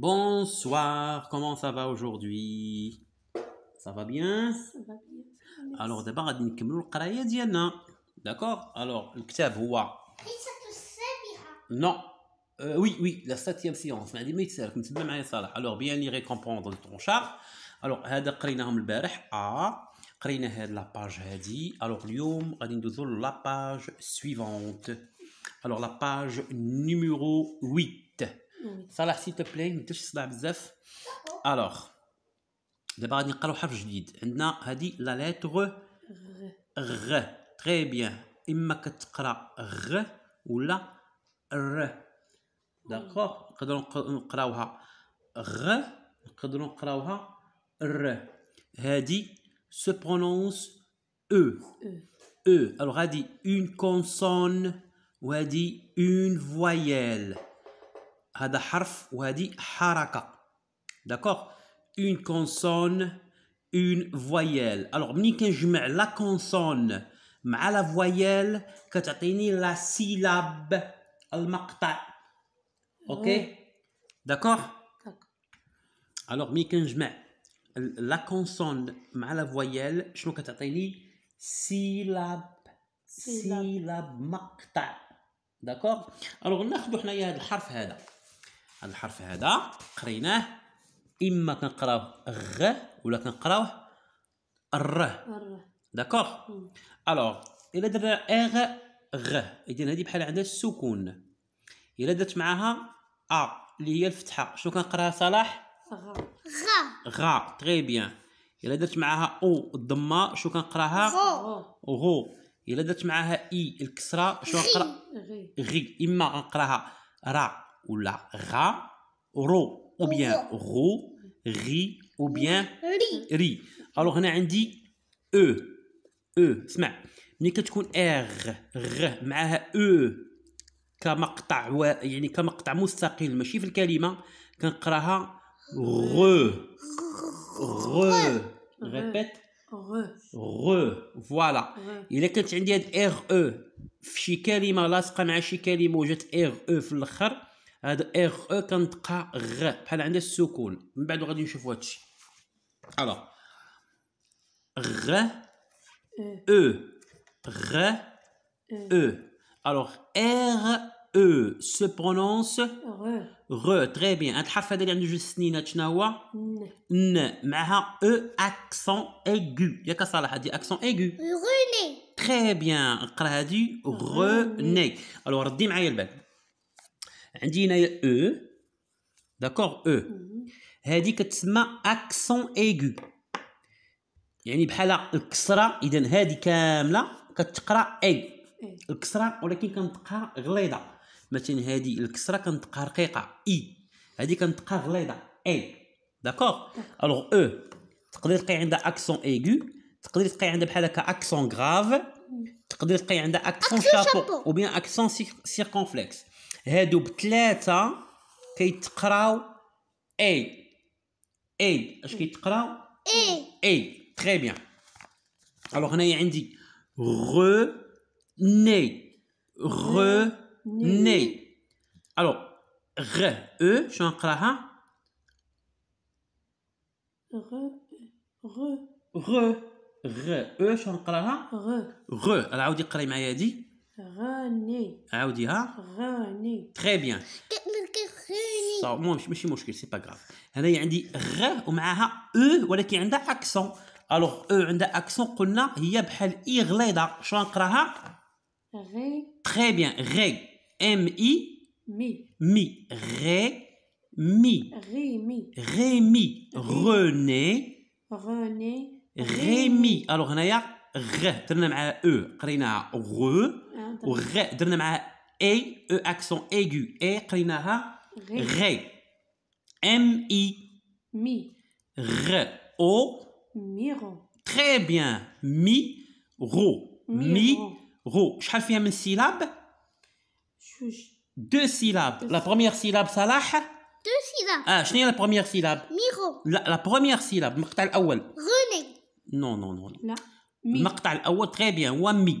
Bonsoir, comment ça va aujourd'hui Ça va bien, ça va bien. Alors d'abord on va continuer les qraya D'accord Alors le كتاب هو la te servira. Non. Euh, oui, oui, la septième séance. On va dire mais ça va, on te m'a avec Salha. Alors bien les recompondre le tronchar. Alors ça qu'on a lu hier. Ah, on a lu cette la page hadi. Alors aujourd'hui, on va lire la page suivante. Alors la page numéro 8 ça l'a reçu de plein, je ne sais pas si alors d'abord on va lire une nouvelle lettre c'est la lettre R très bien, tu écris R ou R d'accord, on peut la lire R on peut la lire R ça se prononce E, e. e. alors ça c'est une consonne et ça c'est une voyelle هذا حرف وهذه حركة داكوغ اون كونسون اون فويال الوغ ملي كنجمع لا كونسون مع لا فويال كتعطيني لا سيلاب المقطع اوكي داكوغ الوغ ملي كنجمع لا كونسون مع لا فويال شنو كتعطيني سيلاب سيلاب مقطع داكوغ الوغ ناخذ حنايا هذا الحرف هذا هذا الحرف هذا قريناه اما كنقراوه غ ولا كنقراوه ر داكوغ الوغ الا درنا اغ غ اذا هذه بحال عندها السكون الا درت معاها ا اللي هي الفتحه شنو كنقراها صلاح غا غا تري بيان الا درت معاها او الضمه شنو كنقراها غو غو الا درت معاها اي الكسره شنو كنقرا غي اما نقراها را ولا غا رو او بيان غو غي او بيان ري ري الوغ هنا عندي او او اسمع ملي كتكون اغ غ معاها او e. كمقطع و يعني كمقطع مستقل ماشي في الكلمه كنقراها غو غو ريبيت غو فوالا الا كانت عندي هاد ار او في شي كلمه لاصقه مع شي كلمه وجات ار او في الاخر هاد اغ او كنتقى غ بحال عندها السكون من بعد غادي نشوفوا هادشي الوغ غ او غ او الوغ ار او se prononce re très بيان هاد الحرف هذا اللي عنده جوج سنينات شنو هو ن معها او اكسون ايغو ياك صلاح هادي اكسون ايغو غوني très بيان نقرا هادي غوني الوغ ردي معايا البال عندي هنايا او e. داكور او e. هادي كتسمى اكسون ايغو يعني بحال الكسره اذا هادي كامله كتقرا اي الكسره ولكن كنطقها غليظه مثلا هادي الكسره كنطقها رقيقه اي e. هادي كنطقها غليظه اي داكور الوغ او تقدر تلقاي عندها اكسون ايغو تقدر تلقاي عندها بحال هكا اكسون غراف تقدر تلقاي عندها اكسون شابو او بيان اكسون سيركونفلكس هادو بثلاثة كيتقراو اي اي اش كيتقراو اي اي تري بيان الوغ هنايا عندي غو ني غو ني الوغ غ او شنو نقراها غ غ غ غ او شنو نقراها غ غ عاودي قراي معايا هادي غني عاوديها غني تري بيان المهم ماشي مشكل سي با كراف هنايا عندي غ ومعاها او ولكن عندها اكسون الوغ او عندها اكسون قلنا هي بحال اي غليظه شنو نقراها غي تري بيان غي ام اي مي مي غي مي غي غي مي مي غيمي روني غي مي الوغ هنايا غ درنا معاها او قريناها غو Ré, je accent aigu. Ré, M, I, Mi, Ré, O, Mi, Très bien, Mi, Ré, Mi, Ré. Je syllabe. Deux syllabes. Ah, la première syllabe, ça Deux syllabes. Ah, la première syllabe. Mi, La première syllabe, je vais faire un non, Ré, Ré, Ré, Ré, Ré, Ré,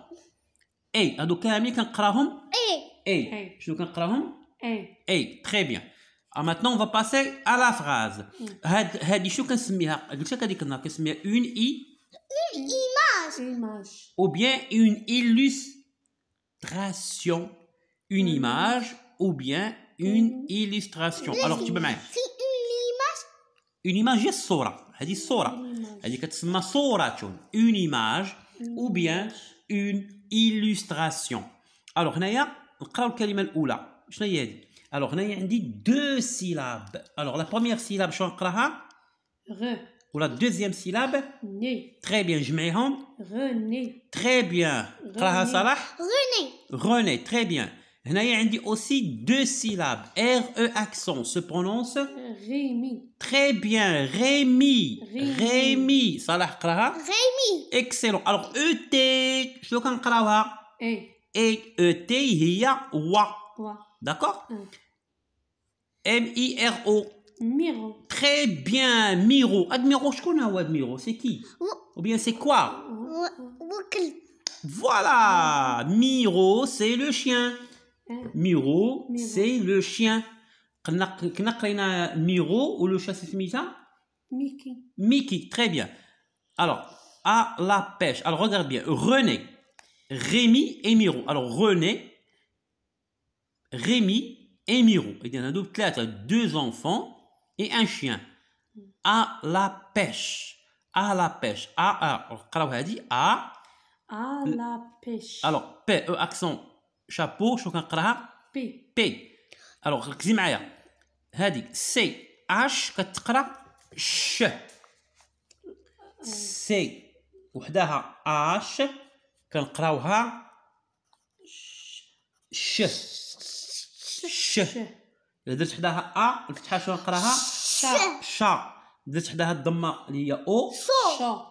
Eh, adoucami qu'on leur a dit. Oui. Eh. Eh, Très bien. maintenant on va passer à la phrase. Mm. Had, had dit que ça se met. Had a que se une i. Une image. Une image. Ou bien une illustration. Une mm. image ou bien une mm. illustration. Alors tu peux mettre. Une image. Une image est sora. Had dit sora. Had dit que c'est ma Une image ou bien une illustration. Alors, on a Alors, a deux syllabes. Alors, la première syllabe, je la Re. Ou la deuxième syllabe Très bien, je mets Très bien. René. René, très bien il y عندي aussi deux syllabes R E accent se prononce Rémi très bien Rémi Rémi صلاح قراها Rémi excellent alors E T le كنقراوها E E E T هي وا d'accord M I R O Miro très bien Miro Admiro شكون هو Admiro c'est qui ou bien c'est quoi Voilà, Miro, c'est le chien. Miro, c'est le chien. Miro ou le chat, Mickey. très bien. Alors, à la pêche. Alors, regarde bien. René, Rémi et Miro. Alors, René, Rémi et Miro. Il y en a deux, deux enfants et un chien. À la pêche. À la pêche. À, à, à la pêche. Alors, P, e, accent شابو شنو كنقراها بي بي الوغ ركزي معايا هادي سي اش كتقرا ش سي وحداها اش كنقراوها ش ش الا درت حداها ا الفتحه شنو نقراها شا ش درت حداها الضمه اللي هي او شو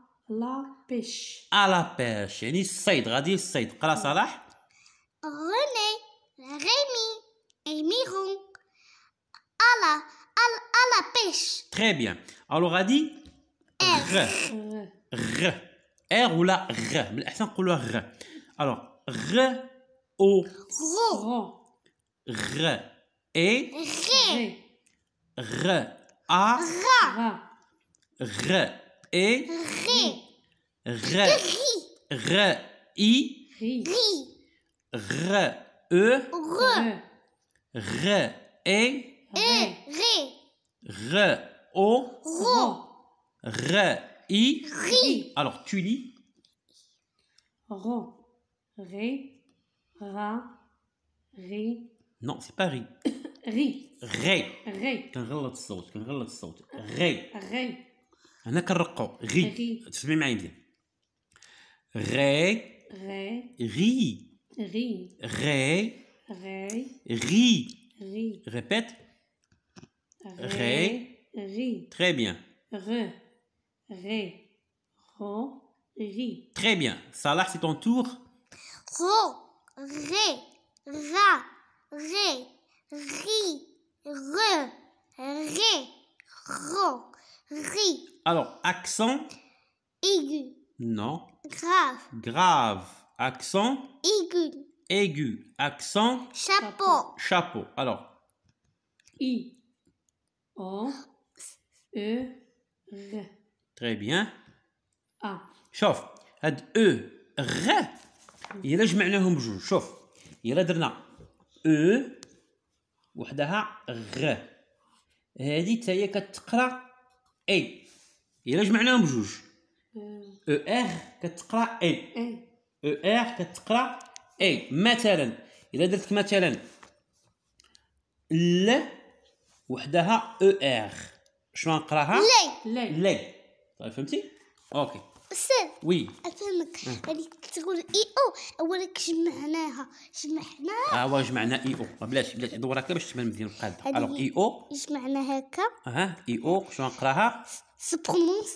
la pêche. À la pêche. le saïd. René, Rémi et Miron. À la, la pêche. Très bien. Alors dit R. R. R ou la R. R. Alors R O R. R et R. R A R et R. R. I. R. E. R. E. R. O. R. I. Alors, tu lis. Ré, Ré R. RÉ Non, c'est pas R. R. R. R. R. R. Ré, Ré, Ré, R. Ré, Ré, Ré, Ré. Ré. Ri. Ri. Ré. Ré. Ri. Ri. Répète. Ré. Ri. Très bien. Re. Ré. Ro. Ri. Très bien. Salah, c'est ton tour. Ro. Ré. Ra. Ré. Ri. Re. Ré. Ro. Ri. Alors, accent. Aigu. Non. Grave. Grave. Accent. Aigu. Aigu. Accent. Chapeau. Chapeau. Alors. I. O. E. R. Très bien. A. شوف هاد او غ الا جمعناهم بجوج شوف الا درنا او وحدها غ هادي حتى هي كتقرا اي الا جمعناهم بجوج او e ار كتقرا اي او ار كتقرا اي مثلا الا درت مثلا ل وحدها او e ار شنو نقراها لي لي طيب فهمتي اوكي استاذ وي افهمك هذيك تقول اي e او اولا جمعناها جمعناها واش جمعنا اي آه، او آه، بلاش بلاش دور هكا باش تبان مزيان القاعده الوغ اي او جمعناها هكا اها اي او شنو نقراها سبرونس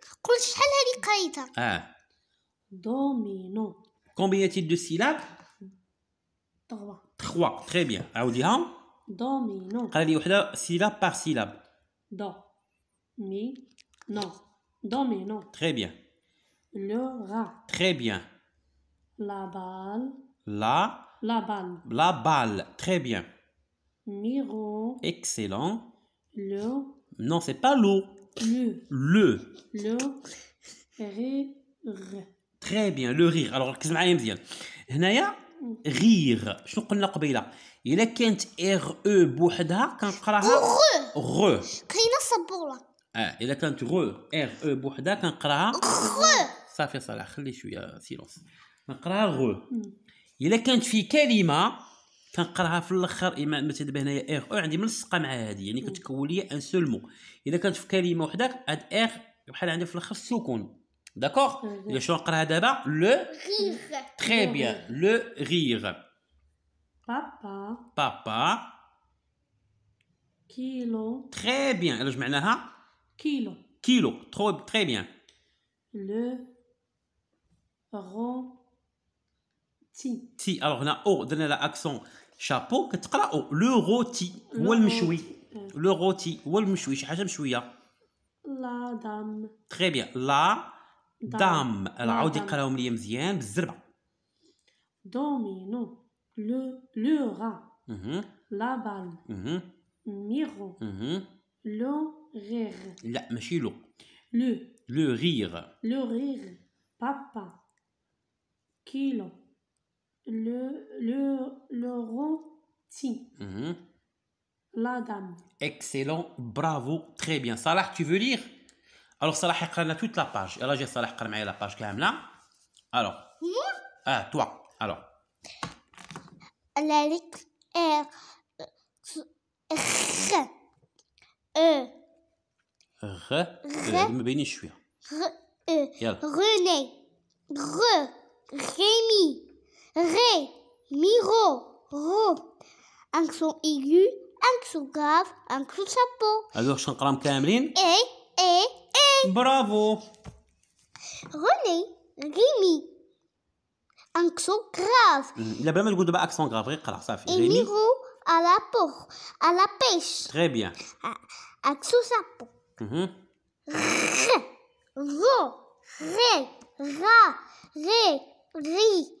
Ah. Domino. Combien y a-t-il de syllabes Trois. Trois. Très bien. Domino. Allez, on fait des syllabes par syllabes. Do. Mi. Non. Domino. Très bien. Le rat. Très bien. La balle. La. La balle. La balle. Très bien. Miro. Excellent. Le. Non, c'est pas l'eau. Le. Le. Le. Rire. Très bien, le rire. Alors ركز معايا مزيان. هنايا رير شنو قلنا قبيله الا كانت ار او بوحدها كنقراها غو قرينا صبوله اه الا كانت غو ار او بوحدها كنقراها غو صافي صلاح خلي شويه سيلونس نقراها غو الا كانت في كلمه كنقراها في الاخر اما مثلا دابا هنايا اغ او عندي ملصقه مع هذه يعني كتكون لي ان سول مو اذا كانت في كلمه وحده هاد اغ بحال عندها في الاخر السكون داكوغ الا شنو نقراها دابا لو تري بيان لو غيغ بابا بابا كيلو تري بيان الا جمعناها كيلو كيلو ترو تري بيان لو رو تي تي الوغ هنا او درنا لها اكسون شابو كتقراو لو غوتي هو المشوي لو غوتي هو المشوي شي حاجه مشويه لا دام تري بيان لا دام عاود يقراهم ليا مزيان بالزربه دومينو لو لو را لا بال ميرو لو غير لا ماشي لو لو لو غير لو غير بابا كيلو le, le, Laurenti. Mhm. La dame. Excellent, bravo, très bien. Salah, tu veux lire Alors, Salah, il a toute la page. Et là, j'ai Salah, a la page quand là. Alors. Ah, toi, alors. La lettre R. R. E. R. Euh, e. René. R. R Ré, miro, ro, Accent aigu, accent grave, accent chapeau. Alors شنو نقراهم كاملين؟ Et, et, Bravo. Un accent grave. لا a accent grave Ré, Et à la peau, à la pêche. Très bien. Accent chapeau. Mhm. Ré, ro, ré, ra, ré, ri,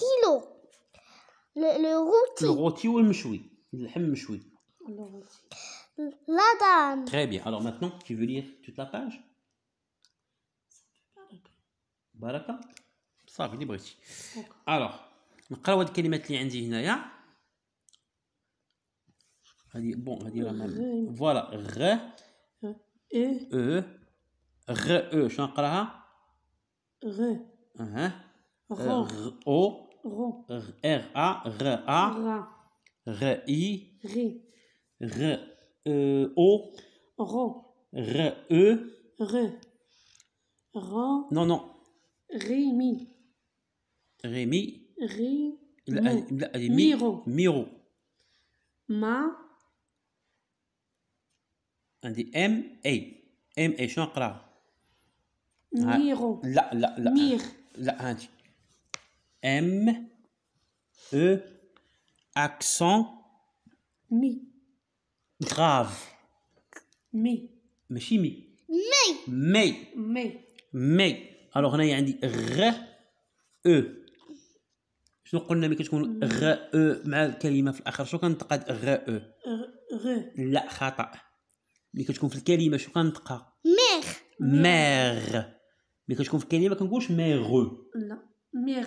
Le le ou le اللحم مشوي La Madame. Très bien. Alors maintenant, tu veux lire toute la page Baraka. صافي اللي بغيتي. Alors, نقراو هاد الكلمات اللي عندي هنايا. هادي بون هادي راه فوالا شنو نقراها؟ R-A, R-A. R-I. Ri. R-O. Ro. R-E. R Ro. Non, non. Rémi. Rémi. Rémi. Miro. Miro. Ma. عندي M La M ah. la. la la La. M, E, accent. مي غاف مي ماشي مي مي مي مي مي الوغ هنايا عندي غ او شنو قلنا ملي كتكون غ او مع الكلمه في الاخر شنو كنطقى غ او غ لا خطا ملي كتكون في الكلمه شنو كنطقى ميغ ميغ ملي كتكون في الكلمه كنقولش ميغو لا ميغ